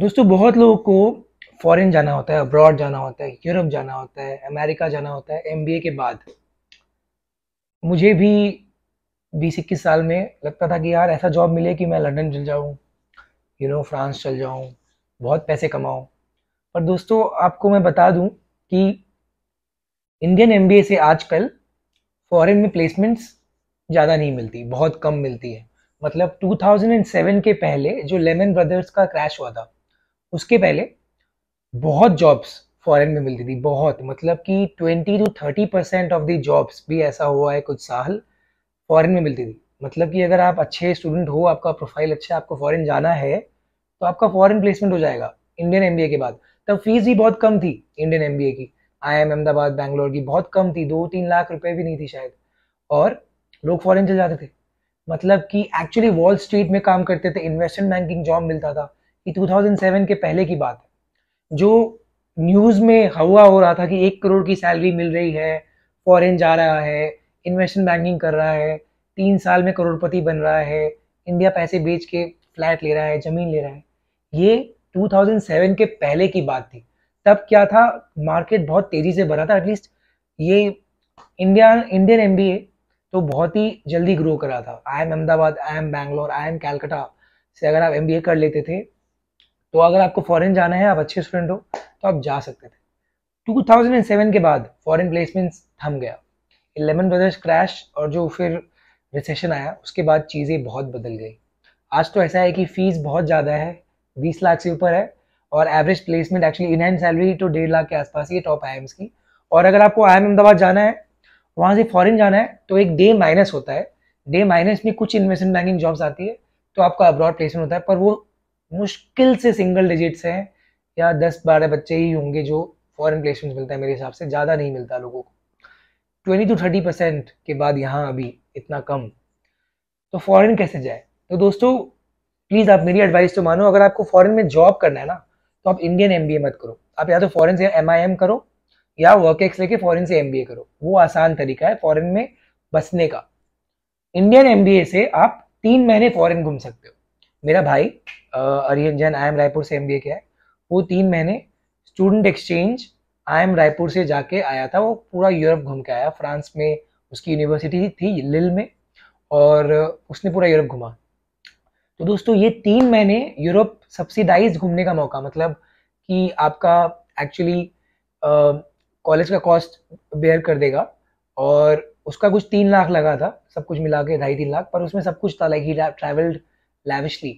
दोस्तों बहुत लोगों को फॉरेन जाना होता है अब्रॉड जाना होता है यूरोप जाना होता है अमेरिका जाना होता है एम के बाद मुझे भी बीस इक्कीस साल में लगता था कि यार ऐसा जॉब मिले कि मैं लंदन चल जाऊँ यू नो फ्रांस चल जाऊँ बहुत पैसे कमाऊँ पर दोस्तों आपको मैं बता दूँ कि इंडियन एम से आजकल फॉरेन में प्लेसमेंट्स ज़्यादा नहीं मिलती बहुत कम मिलती है मतलब 2007 के पहले जो लेमन ब्रदर्स का क्रैश हुआ था उसके पहले बहुत जॉब्स फॉरेन में मिलती थी बहुत मतलब कि twenty two thirty percent of the jobs भी ऐसा हुआ है कुछ साल फॉरेन में मिलती थी मतलब कि अगर आप अच्छे स्टूडेंट हो आपका प्रोफाइल अच्छा आपको फॉरेन जाना है तो आपका फॉरेन प्लेसमेंट हो जाएगा इंडियन एम के बाद तब फीस भी बहुत कम थी इंडियन एम की आई एम अहमदाबाद बैंगलोर की बहुत कम थी दो तीन लाख रुपए भी नहीं थी शायद और लोग फॉरेन चले जाते थे मतलब कि एक्चुअली वॉल स्ट्रीट में काम करते थे इन्वेस्टमेंट बैंकिंग जॉब मिलता था ये 2007 के पहले की बात है जो न्यूज़ में हवा हो रहा था कि एक करोड़ की सैलरी मिल रही है फॉरेन जा रहा है इन्वेस्टमेंट बैंकिंग कर रहा है तीन साल में करोड़पति बन रहा है इंडिया पैसे बेच के फ्लैट ले रहा है ज़मीन ले रहा है ये 2007 के पहले की बात थी तब क्या था मार्केट बहुत तेज़ी से भरा था एटलीस्ट ये इंडिया इंडियन एम तो बहुत ही जल्दी ग्रो करा था I M Ahmedabad I M Bangalore I M Calcutta से अगर आप एम कर लेते थे तो अगर आपको फॉरेन जाना है आप अच्छे स्टूडेंट हो तो आप जा सकते थे 2007 के बाद फॉरेन प्लेसमेंट्स थम गया इलेवन ब्रदर्स क्रैश और जो फिर रिसेशन आया उसके बाद चीज़ें बहुत बदल गई आज तो ऐसा है कि फ़ीस बहुत ज़्यादा है बीस लाख से ऊपर है और average placement actually in hand salary तो डेढ़ लाख के आसपास ही टॉप आई की और अगर आपको आई अहमदाबाद जाना है वहाँ से फॉरेन जाना है तो एक डे माइनस होता है डे माइनस में कुछ इन्वेस्टमेंट बैंकिंग जॉब्स आती है तो आपका अब्रॉड प्लेसमेंट होता है पर वो मुश्किल से सिंगल डिजिट्स हैं या दस बारह बच्चे ही होंगे जो फॉरेन प्लेसमेंट मिलता है मेरे हिसाब से ज़्यादा नहीं मिलता लोगों को ट्वेंटी टू थर्टी परसेंट के बाद यहाँ अभी इतना कम तो फॉरेन कैसे जाए तो दोस्तों प्लीज़ आप मेरी एडवाइस तो मानो अगर आपको फॉरेन में जॉब करना है ना तो आप इंडियन एम मत करो आप या तो फॉरेन से एम करो या वर्क एक्स लेके फॉरेन से एम करो वो आसान तरीका है फॉरेन में बसने का इंडियन एम से आप तीन महीने फॉरेन घूम सकते हो मेरा भाई अरियन जैन आई एम रायपुर से एम बी ए किया है वो तीन महीने student exchange I M Raipur से जाके आया था वो पूरा यूरोप घूम के आया फ्रांस में उसकी यूनिवर्सिटी थी लिल में और उसने पूरा यूरोप घुमा तो दोस्तों ये तीन महीने यूरोप सब्सिडाइज घूमने का मौका मतलब कि आपका एक्चुअली कॉलेज का कॉस्ट बेयर कर देगा और उसका कुछ तीन लाख लगा था सब कुछ मिला के ढाई तीन लाख पर उसमें सब कुछ था लाइक ही ट्रैवल्ड लैविशली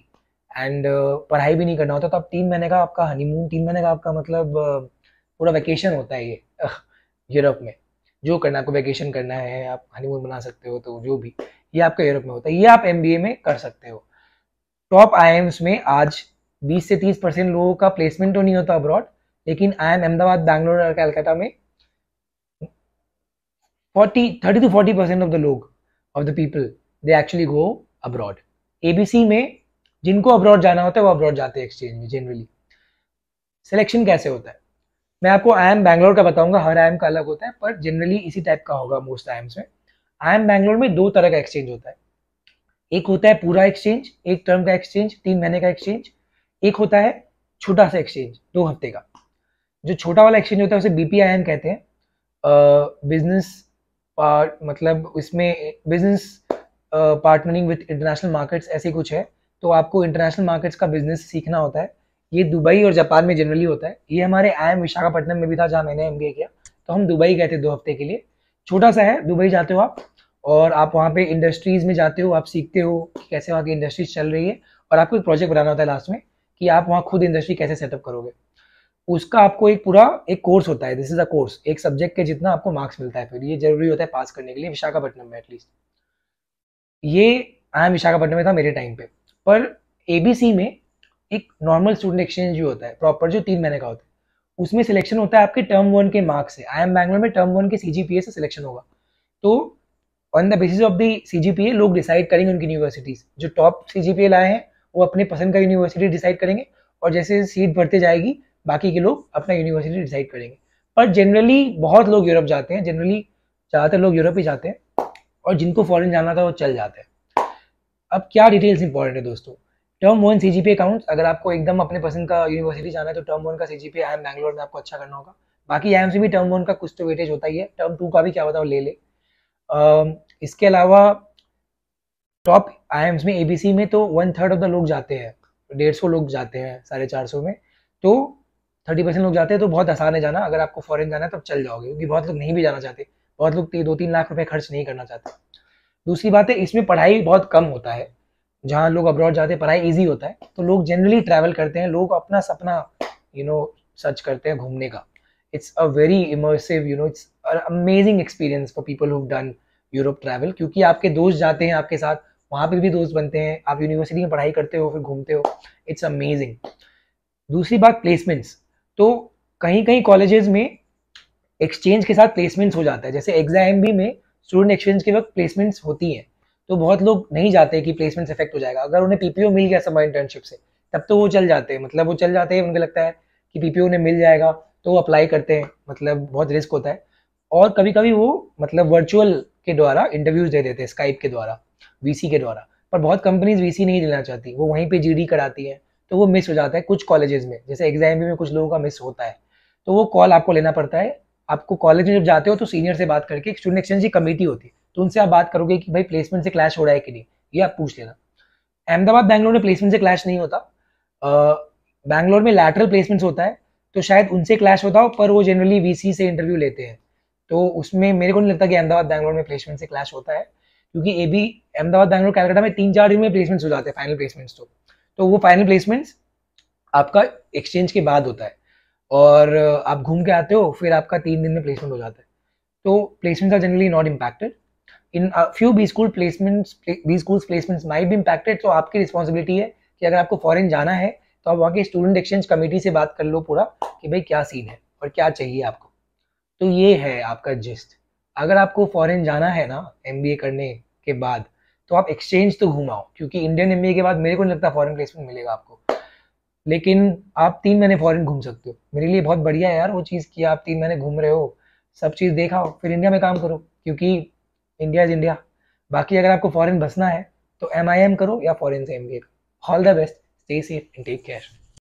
एंड uh, पढ़ाई भी नहीं करना होता तो आप तीन महीने का आपका हनीमून तीन महीने का आपका मतलब uh, पूरा वैकेशन होता है ये यूरोप में जो करना आपको वैकेशन करना है आप हनीमून बना सकते हो तो जो भी ये आपका यूरोप में होता है ये आप एम में कर सकते हो टॉप आई में आज 20 से 30 परसेंट लोगों का प्लेसमेंट तो नहीं होता अब्रॉड लेकिन आई एम अहमदाबाद बैंगलोर और कैलकाटा में 40 thirty two forty percent of the लोग of the people they actually go abroad ABC में जिनको अब्रॉड जाना होता है वो अब्रॉड जाते हैं एक्सचेंज में जनरली सिलेक्शन कैसे होता है मैं आपको आई एम बैंगलोर का बताऊंगा हर आई एम का अलग होता है पर जनरली इसी टाइप का होगा मोस्ट आई एम्स में आई एम बैंगलोर में दो तरह का एक्सचेंज होता है एक होता है पूरा एक्सचेंज एक टर्म का एक्सचेंज तीन महीने का एक्सचेंज एक होता है छोटा सा एक्सचेंज दो हफ्ते का जो छोटा वाला एक्सचेंज होता है उसे बी कहते हैं बिजनेस uh, uh, मतलब इसमें business partnering with international markets ऐसे कुछ है तो आपको इंटरनेशनल मार्केट्स का बिजनेस सीखना होता है ये दुबई और जापान में जनरली होता है ये हमारे आई एम विशाखापट्टनम में भी था जहाँ मैंने एम किया तो हम दुबई गए थे दो हफ्ते के लिए छोटा सा है दुबई जाते हो आप और आप वहाँ पे इंडस्ट्रीज में जाते हो आप सीखते हो कि कैसे वहाँ की इंडस्ट्रीज चल रही है और आपको एक प्रोजेक्ट बनाना होता है लास्ट में कि आप वहाँ खुद इंडस्ट्री कैसे सेटअप करोगे उसका आपको एक पूरा एक कोर्स होता है दिस इज अ कोर्स एक सब्जेक्ट के जितना आपको मार्क्स मिलता है फिर ये जरूरी होता है पास करने के लिए विशाखापट्टनम में एटलीस्ट ये आई एम विशाखापट्टनम में था मेरे टाइम पे पर ए में एक नॉर्मल स्टूडेंट एक्सचेंज जो होता है प्रॉपर जो तीन महीने का होता है उसमें सिलेक्शन होता है आपके टर्म वन के मार्क्स से आई एम बैंगलोर में टर्म वन के सी से सिलेक्शन होगा तो on the basis of the C G लोग डिसाइड करेंगे उनकी यूनिवर्सिटीज़ जो टॉप सी जी लाए हैं वो अपने पसंद का यूनिवर्सिटी डिसाइड करेंगे और जैसे सीट भरते जाएगी बाकी के लोग अपना यूनिवर्सिटी डिसाइड करेंगे पर जनरली बहुत लोग यूरोप जाते हैं जनरली ज़्यादातर लोग यूरोप ही जाते हैं और जिनको फॉरेन जाना था वो चल जाते हैं अब क्या डिटेल्स इंपॉर्टेंट है दोस्तों term one C G P account अगर आपको एकदम अपने पसंद का यूनिवर्सिटी जाना है तो टर्म वन का C G P I M Bangalore में आपको अच्छा करना होगा बाकी आई एम सी भी टर्म वन का कुछ तो वेटेज होता ही है टर्म टू का भी क्या होता वो ले ले uh, इसके अलावा टॉप आई में ए में तो वन थर्ड ऑफ द लोग जाते हैं डेढ़ सौ लोग जाते हैं साढ़े चार सौ में तो थर्टी परसेंट लोग जाते हैं तो बहुत आसान है जाना अगर आपको फॉरेन जाना है तो चल जाओगे क्योंकि बहुत लोग नहीं भी जाना चाहते बहुत लोग दो तीन लाख रुपए खर्च नहीं करना चाहते दूसरी बात है इसमें पढ़ाई बहुत कम होता है जहाँ लोग अब्रॉड जाते हैं पढ़ाई ईजी होता है तो लोग जनरली ट्रैवल करते हैं लोग अपना सपना यू नो सर्च करते हैं घूमने का it's a very immersive you know it's amazing experience for people who done Europe travel क्योंकि आपके दोस्त जाते हैं आपके साथ वहाँ पे भी दोस्त बनते हैं आप यूनिवर्सिटी में पढ़ाई करते हो फिर घूमते हो इट्स अमेजिंग दूसरी बात प्लेसमेंट्स तो कहीं कहीं कॉलेजेस में एक्सचेंज के साथ प्लेसमेंट्स हो जाता है जैसे एग्जाम भी में स्टूडेंट एक्सचेंज के वक्त प्लेसमेंट्स होती हैं तो बहुत लोग नहीं जाते कि प्लेसमेंट्स इफेक्ट हो जाएगा अगर उन्हें पीपीओ मिल गया समर इंटर्नशिप से तब तो वो चल जाते हैं मतलब वो चल जाते हैं उनको लगता है कि पीपीओ उन्हें मिल जाएगा तो वो अप्लाई करते हैं मतलब बहुत रिस्क होता है और कभी कभी वो मतलब वर्चुअल के द्वारा इंटरव्यूज दे देते हैं स्काइप के द्वारा वीसी के द्वारा पर बहुत कंपनीज वीसी नहीं देना चाहती वो वहीं पे जीडी कराती है तो वो मिस हो जाता है कुछ कॉलेजेस में जैसे एग्जाम में कुछ लोगों का मिस होता है तो वो कॉल आपको लेना पड़ता है आपको कॉलेज में जब जाते हो तो सीनियर से बात करके स्टूडेंट एक्सचेंज की कमेटी होती है तो उनसे आप बात करोगे कि भाई प्लेसमेंट से क्लैश हो रहा है कि नहीं ये आप पूछ लेना अहमदाबाद बैंगलोर में प्लेसमेंट से क्लैश नहीं होता बैंगलोर में लैटरल प्लेसमेंट्स होता है तो शायद उनसे क्लैश होता हो पर वो जनरली वीसी से इंटरव्यू लेते हैं तो उसमें मेरे को नहीं लगता कि अहमदाबाद बैंगलोर में प्लेसमेंट से क्लैश होता है क्योंकि ए बी अहमदाबाद बैंगलोर कैलकाटा में तीन चार दिन में प्लेसमेंट्स हो जाते हैं फाइनल प्लेसमेंट्स तो तो वो फाइनल प्लेसमेंट्स आपका एक्सचेंज के बाद होता है और आप घूम के आते हो फिर आपका तीन दिन में प्लेसमेंट हो जाता है तो placements are generally not impacted in few B school placements B school placements may be impacted तो आपकी रिस्पॉन्सिबिलिटी है कि अगर आपको फॉरन जाना है तो आप वहाँ के स्टूडेंट एक्सचेंज कमेटी से बात कर लो पूरा कि भाई क्या सीन है और क्या चाहिए आपको तो ये है आपका जिस्ट अगर आपको फॉरेन जाना है ना एम करने के बाद तो आप एक्सचेंज तो घुमाओ क्योंकि इंडियन एम के बाद मेरे को नहीं लगता फॉरेन प्लेसमेंट मिलेगा आपको लेकिन आप तीन महीने फॉरेन घूम सकते हो मेरे लिए बहुत बढ़िया है यार वो चीज़ की आप तीन महीने घूम रहे हो सब चीज़ देखा हो फिर इंडिया में काम करो क्योंकि इंडिया इज इंडिया बाकी अगर आपको फॉरेन बसना है तो एम आई एम करो या फॉरेन से एम बी ए करो all the best stay safe and take care